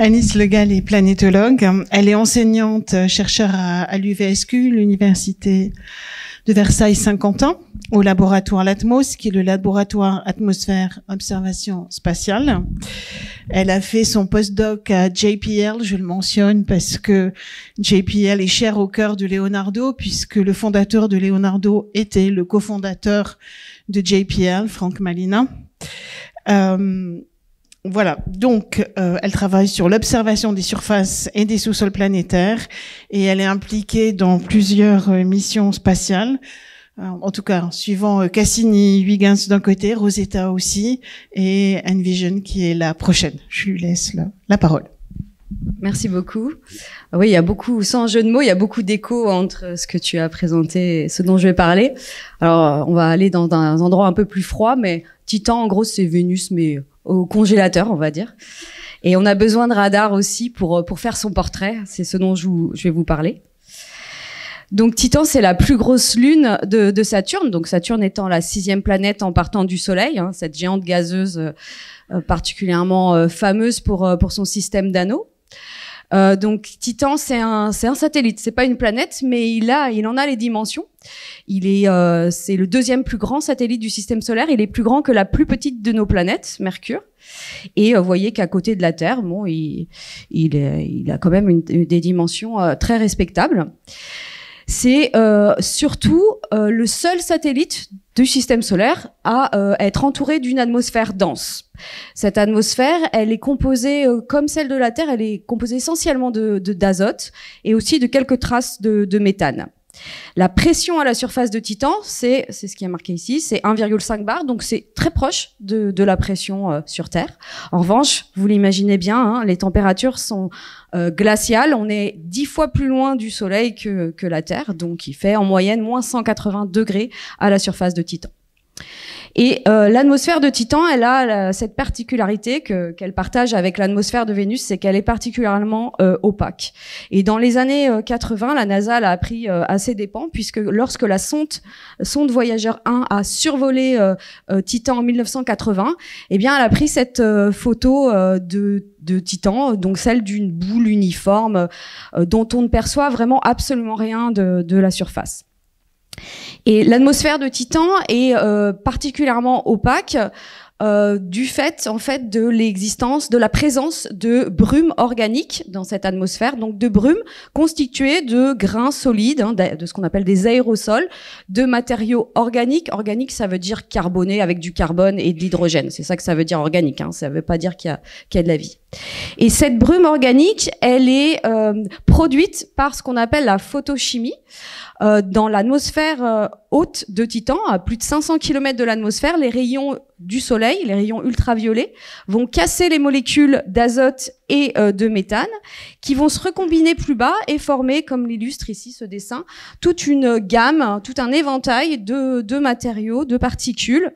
Anis Legal est planétologue. Elle est enseignante, chercheur à, l'UVSQ, l'université de Versailles-Saint-Quentin, au laboratoire LATMOS, qui est le laboratoire atmosphère observation spatiale. Elle a fait son postdoc à JPL, je le mentionne parce que JPL est cher au cœur de Leonardo, puisque le fondateur de Leonardo était le cofondateur de JPL, Franck Malina. Euh, voilà, donc euh, elle travaille sur l'observation des surfaces et des sous-sols planétaires et elle est impliquée dans plusieurs euh, missions spatiales, euh, en tout cas suivant Cassini, Huygens d'un côté, Rosetta aussi et Envision qui est la prochaine. Je lui laisse la, parole. Merci beaucoup. Ah oui, il y a beaucoup, sans jeu de mots, il y a beaucoup d'écho entre ce que tu as présenté et ce dont je vais parler. Alors, on va aller dans, dans un endroit un peu plus froid, mais Titan, en gros, c'est Vénus, mais au congélateur, on va dire. Et on a besoin de radar aussi pour, euh, pour faire son portrait. C'est ce dont je, vais vous parler. Donc Titan, c'est la plus grosse lune de, Saturne. Donc Saturne étant la sixième planète en partant du Soleil, hein, cette géante gazeuse euh, particulièrement euh, fameuse pour, pour son système d'anneaux. Euh, donc Titan, c'est un, un satellite, c'est pas une planète, mais il a, il en a les dimensions. Il est, euh, c'est le deuxième plus grand satellite du système solaire. Il est plus grand que la plus petite de nos planètes, Mercure. Et vous euh, voyez qu'à côté de la Terre, bon, il, il, est, il a quand même une, des dimensions euh, très respectables. C'est euh, surtout euh, le seul satellite du système solaire à euh, être entouré d'une atmosphère dense. Cette atmosphère, elle est composée, comme celle de la Terre, elle est composée essentiellement de d'azote et aussi de quelques traces de, de méthane. La pression à la surface de Titan, c'est ce qui est marqué ici, c'est 1,5 bar, donc c'est très proche de, la pression euh, sur Terre. En revanche, vous l'imaginez bien, hein, les températures sont euh, glaciales. On est dix fois plus loin du Soleil que que la Terre, donc il fait en moyenne moins 180 degrés à la surface de Titan. Et euh, l'atmosphère de Titan, elle a euh, cette particularité qu'elle partage avec l'atmosphère de Vénus, c'est qu'elle est particulièrement euh, opaque. Et dans les années 80, la NASA l'a appris à ses dépens, puisque lorsque la sonde, sonde Voyageur 1 a survolé Titan en 1980, eh bien, elle a pris cette photo de Titan, donc celle d'une boule uniforme dont on ne perçoit vraiment absolument rien de la surface. Et l'atmosphère de Titan est euh, particulièrement opaque. Euh, du fait en fait de l'existence, de la présence de brumes organique dans cette atmosphère, donc de brumes constituée de grains solides, hein, de, ce qu'on appelle des aérosols, de matériaux organiques. Organique, ça veut dire carboné avec du carbone et de l'hydrogène. C'est ça que ça veut dire organique. Hein. Ça ne veut pas dire qu'il y, a de la vie. Et cette brume organique, elle est euh, produite par ce qu'on appelle la photochimie. Euh, dans l'atmosphère de Titan, à plus de 500 km de l'atmosphère, les rayons du soleil, les rayons ultraviolets, vont casser les molécules d'azote et euh, de méthane, qui vont se recombiner plus bas et former, comme l'illustre ici ce dessin, toute une gamme, hein, tout un éventail de, matériaux, de particules,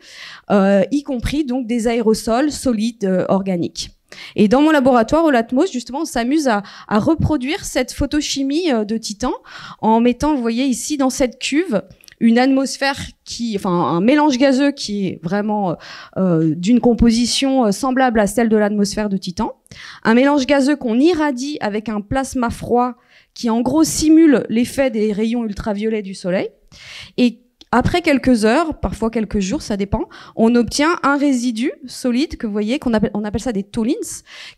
euh, y compris donc des aérosols solides euh, organiques. Et dans mon laboratoire au Latmos, justement, on s'amuse à, à, reproduire cette photochimie de Titan en mettant, vous voyez ici, dans cette cuve, une atmosphère qui, enfin, un mélange gazeux qui est vraiment euh, euh, d'une composition euh, semblable à celle de l'atmosphère de Titan. Un mélange gazeux qu'on irradie avec un plasma froid qui, en gros, simule l'effet des rayons ultraviolets du soleil et après quelques heures, parfois quelques jours, ça dépend, on obtient un résidu solide que vous voyez, qu'on appelle, on appelle ça des tolins,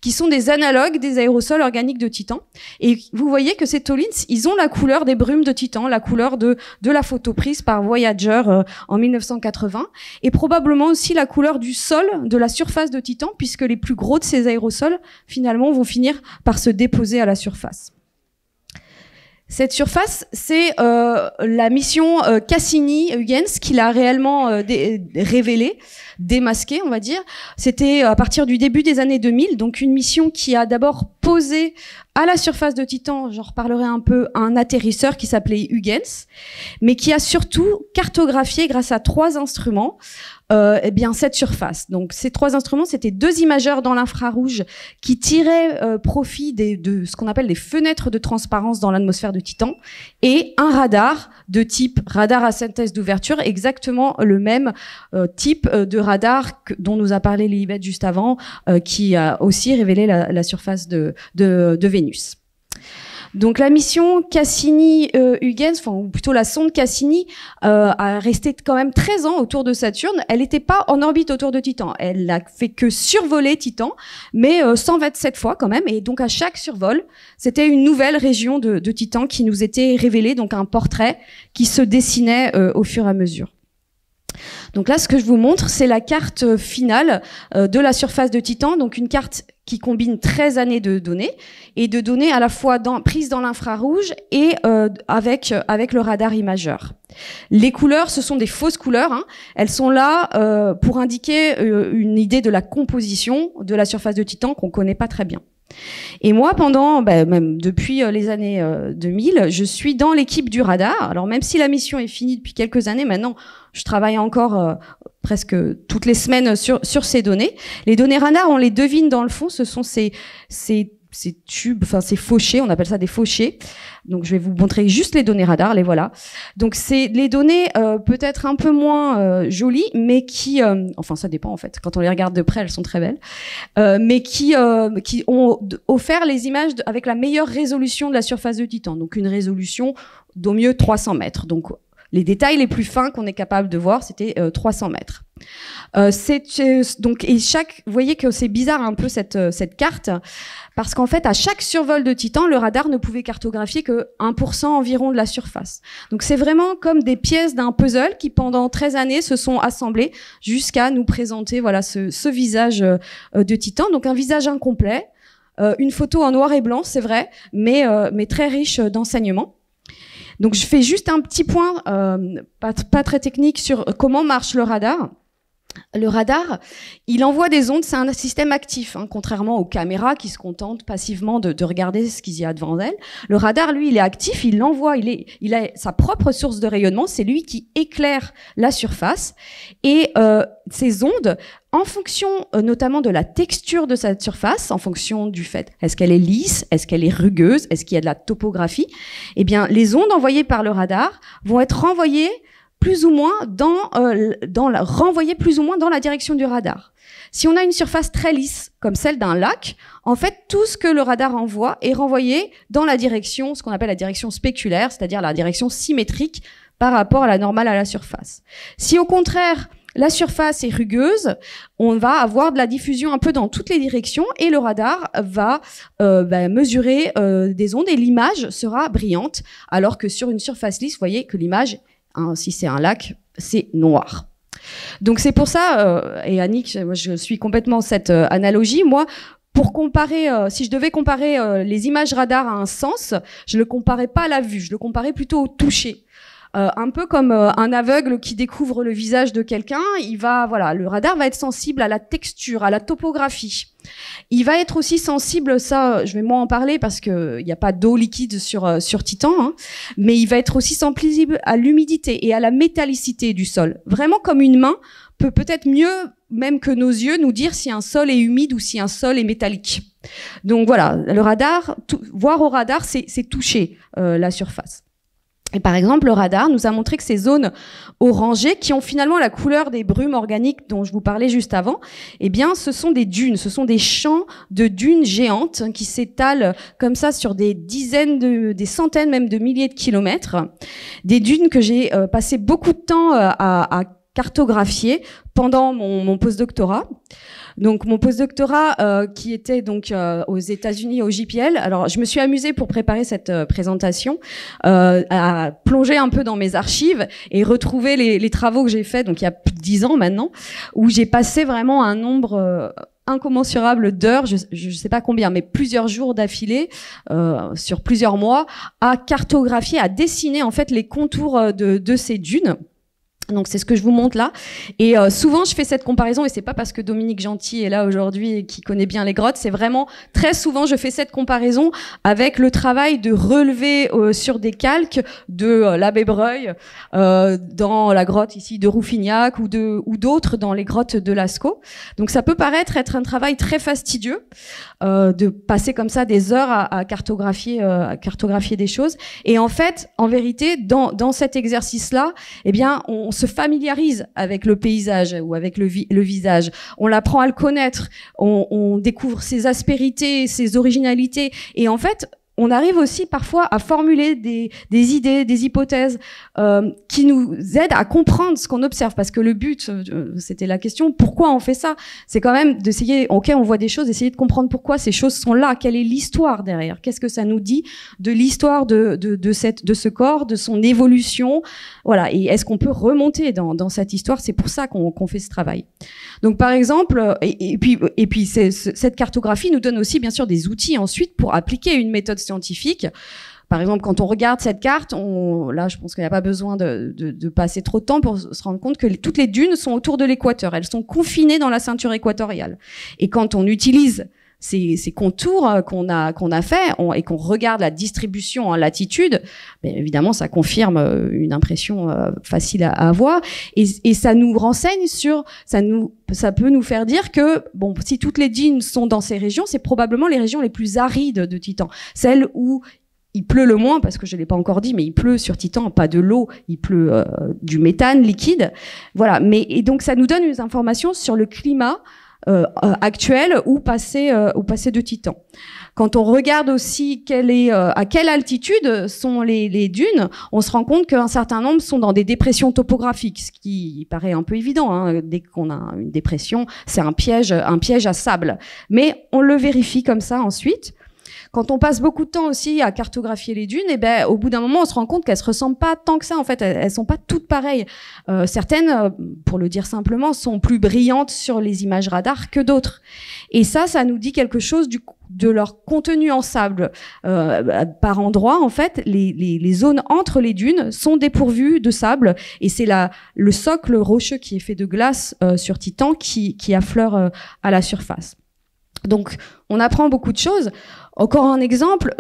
qui sont des analogues des aérosols organiques de Titan. Et vous voyez que ces tolins, ils ont la couleur des brumes de Titan, la couleur de, la photo prise par Voyager euh, en 1980, et probablement aussi la couleur du sol, de la surface de Titan, puisque les plus gros de ces aérosols, finalement, vont finir par se déposer à la surface. Cette surface, c'est euh, la mission euh, Cassini-Huygens qui l'a réellement euh, révélée, démasquée, on va dire. C'était à partir du début des années 2000, donc une mission qui a d'abord posé à la surface de Titan, j'en reparlerai un peu, un atterrisseur qui s'appelait Huygens, mais qui a surtout cartographié grâce à trois instruments euh, eh bien cette surface. Donc ces trois instruments, c'était deux imageurs dans l'infrarouge qui tiraient euh, profit de ce qu'on appelle des fenêtres de transparence dans l'atmosphère de Titan et un radar de type radar à synthèse d'ouverture, exactement le même euh, type de radar dont nous a parlé Lilibet juste avant, qui a aussi révélé la, surface de Vénus. Donc la mission Cassini-Huygens, ou plutôt la sonde Cassini, euh, a resté quand même 13 ans autour de Saturne. Elle n'était pas en orbite autour de Titan. Elle n'a fait que survoler Titan, mais 127 euh, fois quand même. Et donc à chaque survol, c'était une nouvelle région de, Titan qui nous était révélée, donc un portrait qui se dessinait euh, au fur et à mesure. Donc là, ce que je vous montre, c'est la carte finale de la surface de Titan, donc une carte qui combine 13 années de données et de données à la fois prises dans l'infrarouge et euh, avec euh, avec le radar imageur. Les couleurs, ce sont des fausses couleurs. Hein. Elles sont là euh, pour indiquer une idée de la composition de la surface de Titan qu'on connaît pas très bien. Et moi, pendant, bah, même depuis euh, les années 2000, euh, je suis dans l'équipe du radar. Alors même si la mission est finie depuis quelques années, maintenant, je travaille encore euh, presque toutes les semaines sur, sur ces données. Les données radar, on les devine dans le fond, ce sont ces, ces ces tubes, enfin ces fauchés, on appelle ça des fauchés. Donc je vais vous montrer juste les données radar, les voilà. Donc c'est les données euh, peut-être un peu moins euh, jolies, mais qui, euh, enfin ça dépend en fait. Quand on les regarde de près, elles sont très belles, mais qui qui ont offert les images avec la meilleure résolution de la surface de Titan. Donc une résolution d'au mieux 300 mètres. Donc les détails les plus fins qu'on est capable de voir, c'était 300 euh, mètres. Euh, c'est euh, donc et chaque, vous voyez que c'est bizarre un peu cette cette carte parce qu'en fait à chaque survol de Titan, le radar ne pouvait cartographier que 1% environ de la surface. Donc c'est vraiment comme des pièces d'un puzzle qui pendant 13 années se sont assemblées jusqu'à nous présenter voilà ce, visage de Titan, donc un visage incomplet, une photo en noir et blanc, c'est vrai, mais mais très riche d'enseignements. Donc je fais juste un petit point, euh, pas, très technique, sur comment marche le radar. Le radar, il envoie des ondes, c'est un système actif, hein, contrairement aux caméras qui se contentent passivement de, regarder ce qu'il y a devant elles. Le radar, lui, il est actif, il l'envoie, il, a sa propre source de rayonnement, c'est lui qui éclaire la surface. Et euh, ces ondes, en fonction euh, notamment de la texture de cette surface, en fonction du fait, est-ce qu'elle est lisse, est-ce qu'elle est rugueuse, est-ce qu'il y a de la topographie, eh bien, les ondes envoyées par le radar vont être renvoyées plus ou moins dans, euh, dans la, renvoyer plus ou moins dans la direction du radar. Si on a une surface très lisse, comme celle d'un lac, en fait, tout ce que le radar envoie est renvoyé dans la direction, ce qu'on appelle la direction spéculaire, c'est-à-dire la direction symétrique par rapport à la normale à la surface. Si au contraire, la surface est rugueuse, on va avoir de la diffusion un peu dans toutes les directions et le radar va euh, bah, mesurer euh, des ondes et l'image sera brillante, alors que sur une surface lisse, vous voyez que l'image Hein, si c'est un lac, c'est noir. Donc c'est pour ça, euh, et Annick, je suis complètement cette euh, analogie, moi, pour comparer, euh, si je devais comparer les images radar à un sens, je ne le comparais pas à la vue, je le comparais plutôt au toucher. Euh, un peu comme euh, un aveugle qui découvre le visage de quelqu'un, il va voilà, le radar va être sensible à la texture, à la topographie. Il va être aussi sensible, ça, je vais moins en parler parce qu'il n'y a pas d'eau liquide sur euh, sur Titan, hein, mais il va être aussi sensible à l'humidité et à la métallicité du sol. Vraiment comme une main peut peut-être mieux même que nos yeux nous dire si un sol est humide ou si un sol est métallique. Donc voilà, le radar, voir au radar, c'est toucher la surface. Et par exemple, le radar nous a montré que ces zones orangées, qui ont finalement la couleur des brumes organiques dont je vous parlais juste avant, eh bien, ce sont des dunes, ce sont des champs de dunes géantes qui s'étalent comme ça sur des dizaines, des centaines même de milliers de kilomètres. Des dunes que j'ai euh, passé beaucoup de temps euh, à, à cartographié pendant mon, mon postdoctorat. Donc mon postdoctorat euh, qui était donc euh, aux États-Unis au JPL. Alors je me suis amusée pour préparer cette euh, présentation euh, à plonger un peu dans mes archives et retrouver les, travaux que j'ai faits donc il y a plus de dix ans maintenant où j'ai passé vraiment un nombre incommensurable d'heures, je ne sais pas combien, mais plusieurs jours d'affilée, sur plusieurs mois, à cartographier, à dessiner en fait les contours de, de ces dunes. Donc c'est ce que je vous montre là. Et euh, souvent je fais cette comparaison et c'est pas parce que Dominique Gentil est là aujourd'hui et qui connaît bien les grottes, c'est vraiment très souvent je fais cette comparaison avec le travail de relever euh, sur des calques de euh, l'abbé Breuil dans la grotte ici de Rouffignac ou de ou d'autres dans les grottes de Lascaux. Donc ça peut paraître être un travail très fastidieux de passer comme ça des heures à, cartographier cartographier des choses et en fait en vérité dans cet exercice là, eh bien on se familiarise avec le paysage ou avec le, visage. On l'apprend à le connaître. On, découvre ses aspérités, ses originalités. Et en fait, on arrive aussi parfois à formuler des, idées, des hypothèses euh, nous aide à comprendre ce qu'on observe. Parce que le but, euh, c'était la question, pourquoi on fait ça C'est quand même d'essayer, ok, on voit des choses, essayer de comprendre pourquoi ces choses sont là, quelle est l'histoire derrière, qu'est-ce que ça nous dit de l'histoire de, de, cette, de ce corps, de son évolution. Voilà, et est-ce qu'on peut remonter dans, dans cette histoire C'est pour ça qu'on fait ce travail. Donc par exemple, euh, et, et puis, et puis cette cartographie nous donne aussi bien sûr des outils ensuite pour appliquer une méthode scientifique. Par exemple, quand on regarde cette carte, on, là, je pense qu'il n'y a pas besoin de, de, de, passer trop de temps pour se rendre compte que toutes les dunes sont autour de l'équateur. Elles sont confinées dans la ceinture équatoriale. Et quand on utilise ces, ces contours euh, qu'on a qu'on a fait et qu'on regarde la distribution en latitude, ben, évidemment, ça confirme euh, une impression euh, facile à, avoir et, et, ça nous renseigne sur ça nous ça peut nous faire dire que bon si toutes les dunes sont dans ces régions, c'est probablement les régions les plus arides de Titan, celles où il pleut le moins, parce que je ne l'ai pas encore dit, mais il pleut sur Titan, pas de l'eau, il pleut euh, du méthane liquide. Voilà. Mais, et donc, ça nous donne des informations sur le climat euh, euh, actuel ou passé, ou passé de Titan. Quand on regarde aussi quelle est, à quelle altitude sont les, dunes, on se rend compte qu'un certain nombre sont dans des dépressions topographiques, ce qui paraît un peu évident. Hein. Dès qu'on a une dépression, c'est un piège, un piège à sable. Mais on le vérifie comme ça ensuite. Quand on passe beaucoup de temps aussi à cartographier les dunes, et eh ben au bout d'un moment, on se rend compte qu'elles se ressemblent pas tant que ça. En fait, elles, ne sont pas toutes pareilles. Euh, certaines, euh, pour le dire simplement, sont plus brillantes sur les images radar que d'autres. Et ça, ça nous dit quelque chose de leur contenu en sable. Euh, bah, par endroit, en fait, les, zones entre les dunes sont dépourvues de sable et c'est le socle rocheux qui est fait de glace sur Titan qui, affleure à la surface. Donc, on apprend beaucoup de choses. Encore un exemple,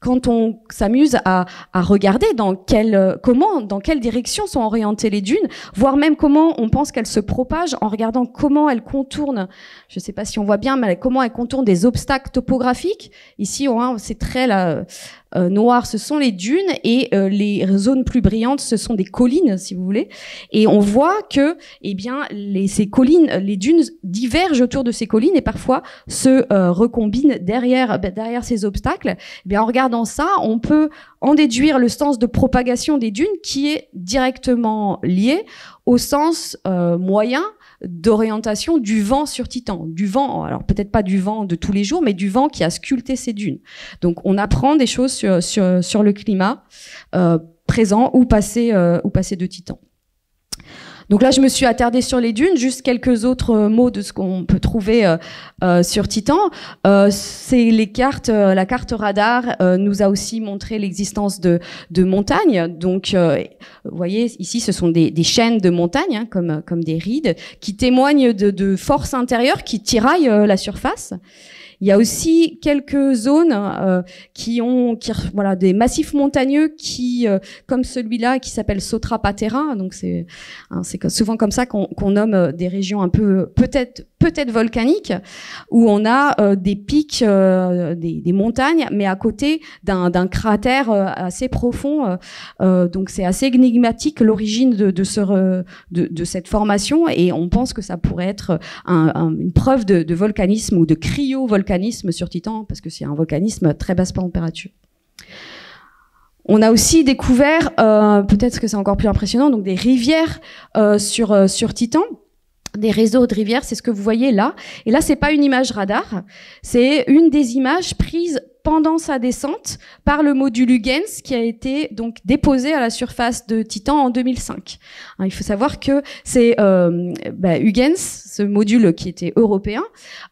quand on s'amuse à, regarder dans quelle, euh, comment, dans quelle direction sont orientées les dunes, voire même comment on pense qu'elles se propagent en regardant comment elles contournent, je ne sais pas si on voit bien, mais comment elles contournent des obstacles topographiques. Ici, on, c'est très la, Noir euh, noires, ce sont les dunes et euh, les zones plus brillantes, ce sont des collines, si vous voulez. Et on voit que, eh bien, les, ces collines, les dunes divergent autour de ces collines et parfois se euh, recombinent derrière, ben, derrière ces obstacles. Eh en regardant ça, on peut en déduire le sens de propagation des dunes qui est directement lié au sens euh, moyen d'orientation du vent sur Titan, du vent, alors peut-être pas du vent de tous les jours, mais du vent qui a sculpté ces dunes. Donc on apprend des choses sur, sur, le climat euh, présent ou passé, euh, ou passé de Titan. Donc là, je me suis attardée sur les dunes, juste quelques autres euh, mots de ce qu'on peut trouver euh, euh, sur Titan. C'est les cartes, la carte radar nous a aussi montré l'existence de, de montagnes. Donc, vous voyez, ici, ce sont des, des chaînes de montagnes, hein, comme, comme des rides, qui témoignent de, de forces intérieures qui tiraillent la surface. Il y a aussi quelques zones euh, qui ont qui, voilà, des massifs montagneux qui, euh, comme celui-là, qui s'appelle Sotrapaterra. Donc c'est hein, souvent comme ça qu'on nomme euh, des régions un peu peut-être peut-être volcaniques, où on a des pics, des, montagnes, mais à côté d'un cratère assez profond. donc c'est assez énigmatique l'origine de, ce, de, cette formation et on pense que ça pourrait être une preuve de, de volcanisme ou de cryovolcanisme sur Titan, parce que c'est un volcanisme très basse température. On a aussi découvert, euh, peut-être que c'est encore plus impressionnant, donc des rivières euh, sur, euh, sur Titan des réseaux de rivières, c'est ce que vous voyez là. Et là, c'est pas une image radar, c'est une des images prises pendant sa descente par le module Huygens qui a été donc déposé à la surface de Titan en 2005. Hein, il faut savoir que c'est euh, bah, ce module qui était européen,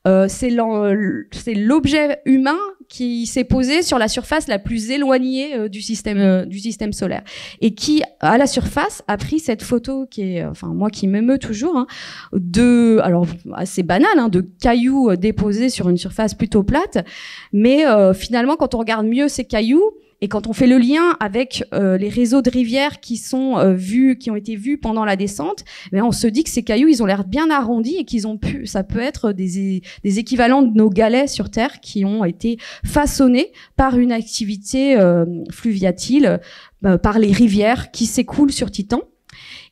euh, c'est l'objet humain qui s'est posé sur la surface la plus éloignée euh, du système euh, du système solaire et qui à la surface a pris cette photo qui est euh, enfin moi qui m'émeut toujours hein, de alors assez banal, hein, de cailloux déposés sur une surface plutôt plate mais finalement quand on regarde mieux ces cailloux et quand on fait le lien avec euh, les réseaux de rivières qui sont euh, vus, qui ont été vus pendant la descente, mais ben, on se dit que ces cailloux, ils ont l'air bien arrondis et qu'ils ont pu, ça peut être des, équivalents de nos galets sur Terre qui ont été façonnés par une activité euh, fluviatile, par les rivières qui s'écoulent sur Titan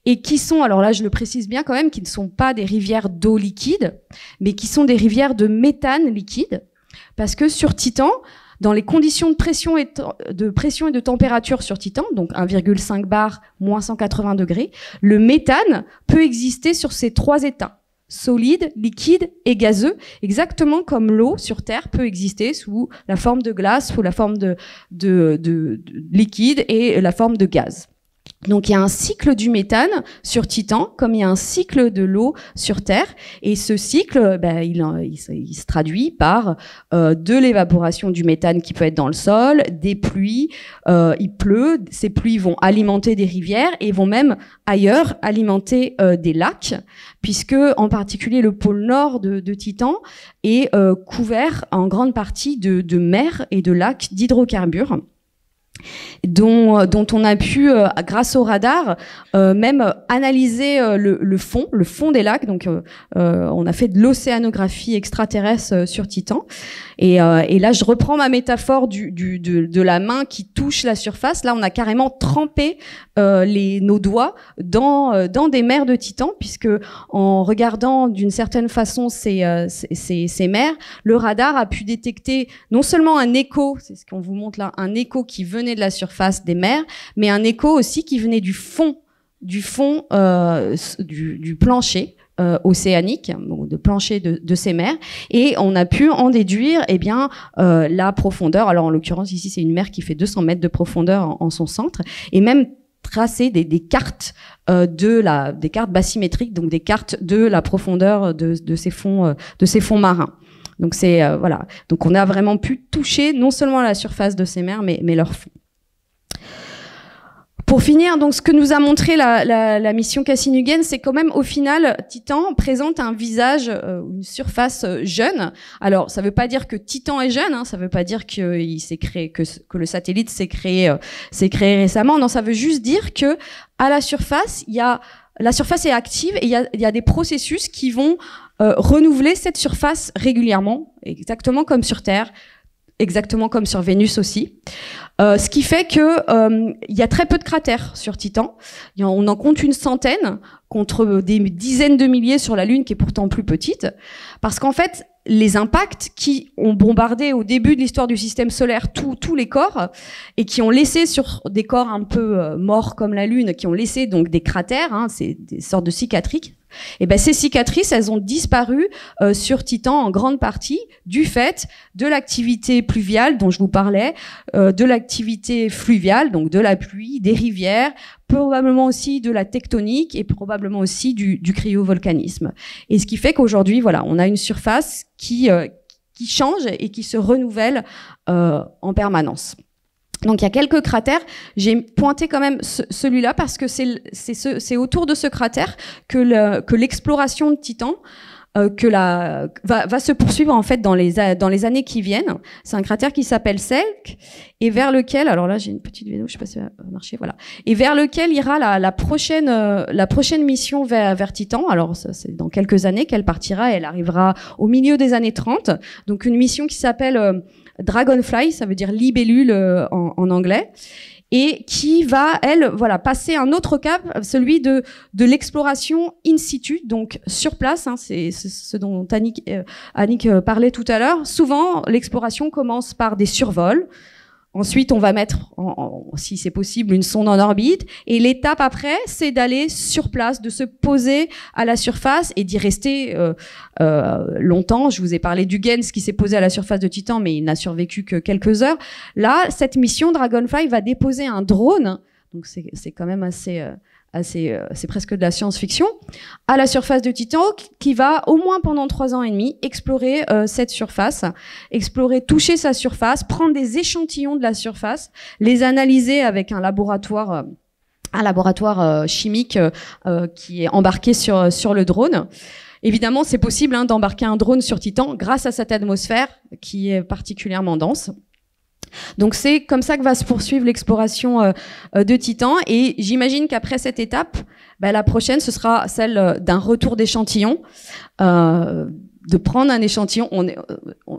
et qui sont, alors là je le précise bien quand même, qui ne sont pas des rivières d'eau liquide, mais qui sont des rivières de méthane liquide, parce que sur Titan, dans les conditions de pression et de, pression et de température sur Titan, donc 1,5 bar, moins 180 degrés, le méthane peut exister sur ces trois états solide, liquide et gazeux, exactement comme l'eau sur Terre peut exister sous la forme de glace, sous la forme de liquide et la forme de gaz. Donc il y a un cycle du méthane sur Titan, comme il y a un cycle de l'eau sur Terre, et ce cycle, ben, il, se traduit par euh, de l'évaporation du méthane qui peut être dans le sol, des pluies, euh, il pleut, ces pluies vont alimenter des rivières et vont même ailleurs alimenter euh, des lacs, puisque en particulier le pôle nord de, Titan est couvert en grande partie de, de mer et de lacs d'hydrocarbures dont, euh, dont, on a pu, euh, grâce au radar, euh, même analyser le, fond, le fond des lacs. Donc, on a fait de l'océanographie extraterrestre sur Titan. Et, là, je reprends ma métaphore du, de, la main qui touche la surface. Là, on a carrément trempé les, nos doigts dans, dans des mers de Titan, puisque en regardant d'une certaine façon ces, ces, ces, ces mers, le radar a pu détecter non seulement un écho, c'est ce qu'on vous montre là, un écho qui venait de la surface des mers, mais un écho aussi qui venait du fond, du fond euh, du, plancher. Euh, océanique, de plancher de, ces mers, et on a pu en déduire et eh bien euh, la profondeur. Alors en l'occurrence ici c'est une mer qui fait 200 mètres de profondeur en, son centre, et même tracer des, cartes de la des cartes bathymétriques donc des cartes de la profondeur de, ces fonds de ces fonds marins donc c'est euh, voilà. Donc on a vraiment pu toucher non seulement la surface de ces mers, mais, mais leur fond. Pour finir, donc ce que nous a montré la, la, la mission Cassini-Huygens, c'est quand même au final, Titan présente un visage, euh, une surface euh, jeune. Alors, ça ne veut pas dire que Titan est jeune, hein, ça ne veut pas dire il s'est créé, que, que, le satellite s'est créé, s'est créé récemment. Non, ça veut juste dire que à la surface, il y a la surface est active et il y y a, des processus qui vont euh, renouveler cette surface régulièrement, exactement comme sur Terre, exactement comme sur Vénus aussi. Euh, ce qui fait que euh, il y a très peu de cratères sur Titan. on en compte une centaine contre des dizaines de milliers sur la Lune qui est pourtant plus petite, parce qu'en fait les impacts qui ont bombardé au début de l'histoire du système solaire tous les corps et qui ont laissé sur des corps un peu morts comme la Lune, qui ont laissé donc des cratères, hein, c'est des sortes de cicatrices, et eh ben ces cicatrices, elles ont disparu euh, sur Titan en grande partie du fait de l'activité pluviale dont je vous parlais, euh, de l'activité fluviale, donc de la pluie, des rivières, probablement aussi de la tectonique et probablement aussi du, cryovolcanisme. Et ce qui fait qu'aujourd'hui, voilà, on a une surface qui euh, qui change et qui se renouvelle en permanence. Donc il y a quelques cratères. J'ai pointé quand même celui-là parce que c'est, c'est, c'est autour de ce cratère que, le, que l'exploration de Titan euh, que la, va, va, se poursuivre en fait dans les, dans les années qui viennent. C'est un cratère qui s'appelle Selk et vers lequel, alors là j'ai une petite vidéo, je sais pas si ça va marcher, voilà, et vers lequel ira la, la prochaine, euh, la prochaine mission vers, vers Titan. Alors c'est dans quelques années qu'elle partira, elle arrivera au milieu des années 30. Donc une mission qui s'appelle... Euh, Dragonfly, ça veut dire libellule euh, en, anglais et qui va, elle, voilà, passer un autre cap, celui de, l'exploration in situ, donc sur place, hein, c'est ce dont Annick, euh, Annick euh, parlait tout à l'heure. Souvent, l'exploration commence par des survols, Ensuite, on va mettre, en, si c'est possible, une sonde en orbite. Et l'étape après, c'est d'aller sur place, de se poser à la surface et d'y rester euh, euh, longtemps. Je vous ai parlé du Gens qui s'est posé à la surface de Titan, mais il n'a survécu que quelques heures. Là, cette mission Dragonfly va déposer un drone. Donc c'est quand même assez... Euh, ah, euh, c'est presque de la science-fiction, à la surface de Titan, qui va au moins pendant trois ans et demi explorer euh, cette surface, explorer, toucher sa surface, prendre des échantillons de la surface, les analyser avec un laboratoire euh, un laboratoire chimique qui est embarqué sur, le drone. Évidemment, c'est possible hein, d'embarquer un drone sur Titan grâce à cette atmosphère qui est particulièrement dense. Donc c'est comme ça que va se poursuivre l'exploration euh, euh, de Titan et j'imagine qu'après cette étape, bah, la prochaine ce sera celle euh, d'un retour d'échantillon, de prendre un échantillon. On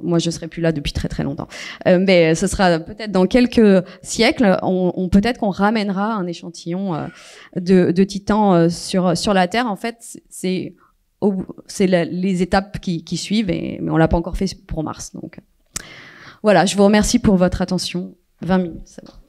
moi je serai plus là depuis très très longtemps, mais ce sera peut-être dans quelques siècles, on, peut-être qu'on ramènera un échantillon de, Titan sur sur la Terre. En fait, c'est c'est les étapes qui, qui suivent et mais on l'a pas encore fait pour Mars donc. Voilà, je vous remercie pour votre attention. 20 minutes, ça va.